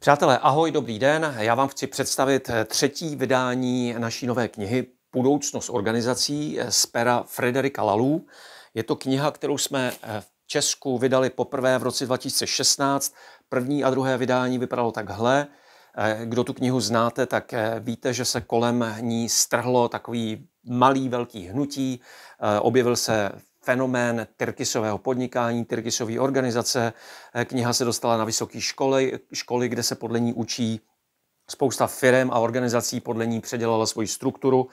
Přátelé, ahoj, dobrý den. Já vám chci představit eh, třetí vydání naší nové knihy Budoucnost organizací eh, z pera Frederika Lalů. Je to kniha, kterou jsme eh, v Česku vydali poprvé v roce 2016. První a druhé vydání vypadalo takhle. Kdo tu knihu znáte, tak víte, že se kolem ní strhlo takový malý velký hnutí. Objevil se fenomén tyrkisového podnikání, tyrkisové organizace. Eh, kniha se dostala na vysoké školy, školy, kde se podle ní učí Spousta firm a organizací podle ní předělala svoji strukturu.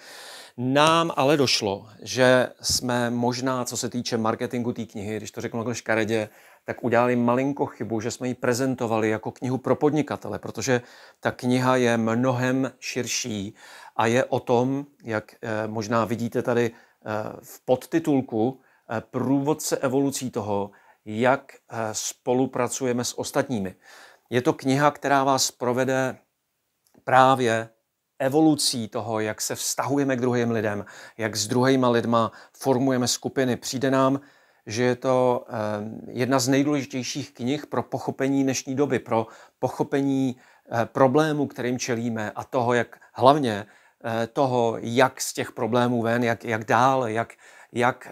Nám ale došlo, že jsme možná, co se týče marketingu té knihy, když to řeknu takhle škaredě, tak udělali malinko chybu, že jsme ji prezentovali jako knihu pro podnikatele, protože ta kniha je mnohem širší a je o tom, jak eh, možná vidíte tady eh, v podtitulku, Eh, průvodce evolucí toho, jak eh, spolupracujeme s ostatními. Je to kniha, která vás provede právě evolucí toho, jak se vztahujeme k druhým lidem, jak s druhýma lidma formujeme skupiny. Přijde nám, že je to eh, jedna z nejdůležitějších knih pro pochopení dnešní doby, pro pochopení problémů, kterým čelíme a toho, jak hlavně Eh, toho, jak z těch problémů ven, jak, jak dál, jak, jak eh,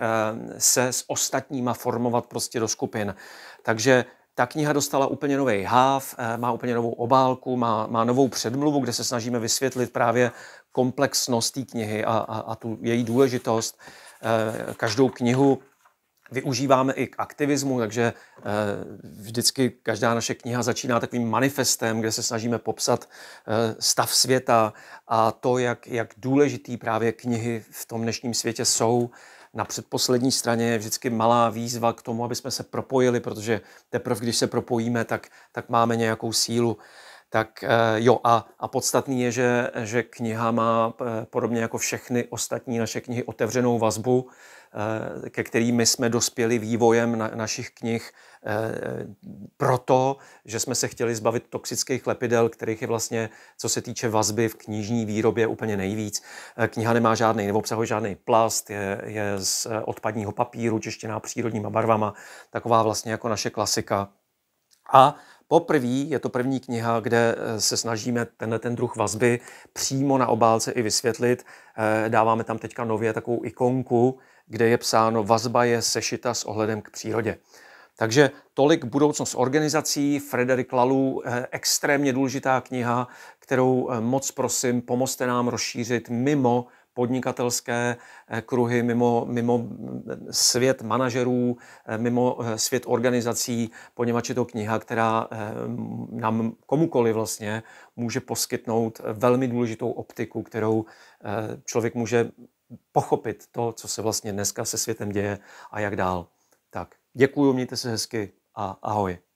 se s ostatníma formovat prostě do skupin. Takže ta kniha dostala úplně nový háv, eh, má úplně novou obálku, má, má novou předmluvu, kde se snažíme vysvětlit právě komplexnost té knihy a, a, a tu její důležitost. Každou knihu využíváme i k aktivismu, takže eh, vždycky každá naše kniha začíná takovým manifestem, kde se snažíme popsat eh, stav světa a to, jak, jak důležitý právě knihy v tom dnešním světě jsou. Na předposlední straně je vždycky malá výzva k tomu, aby jsme se propojili, protože teprve když se propojíme, tak, tak máme nějakou sílu. Tak eh, jo, a, a podstatný je, že, že kniha má podobně jako všechny ostatní naše knihy otevřenou vazbu, Eh, ke my jsme dospěli vývojem na, našich knih eh, proto, že jsme se chtěli zbavit toxických lepidel, kterých je vlastně, co se týče vazby v knižní výrobě, úplně nejvíc. Eh, kniha nemá žádný, nebo obsahuje žádný plast, je, je z odpadního papíru, češtěná přírodníma barvama, taková vlastně jako naše klasika. A Poprvé je to první kniha, kde se snažíme tenhle ten druh vazby přímo na obálce i vysvětlit. Dáváme tam teďka nově takovou ikonku, kde je psáno vazba je sešita s ohledem k přírodě. Takže tolik budoucnost organizací. Frederik Lalu, eh, extrémně důležitá kniha, kterou eh, moc prosím, pomozte nám rozšířit mimo podnikatelské eh, kruhy, mimo, mimo svět manažerů, mimo svět organizací, poněvadž je to kniha, která nám komukoli vlastně může poskytnout velmi důležitou optiku, kterou člověk může pochopit to, co se vlastně dneska se světem děje a jak dál. Tak děkuju, mějte se hezky a ahoj.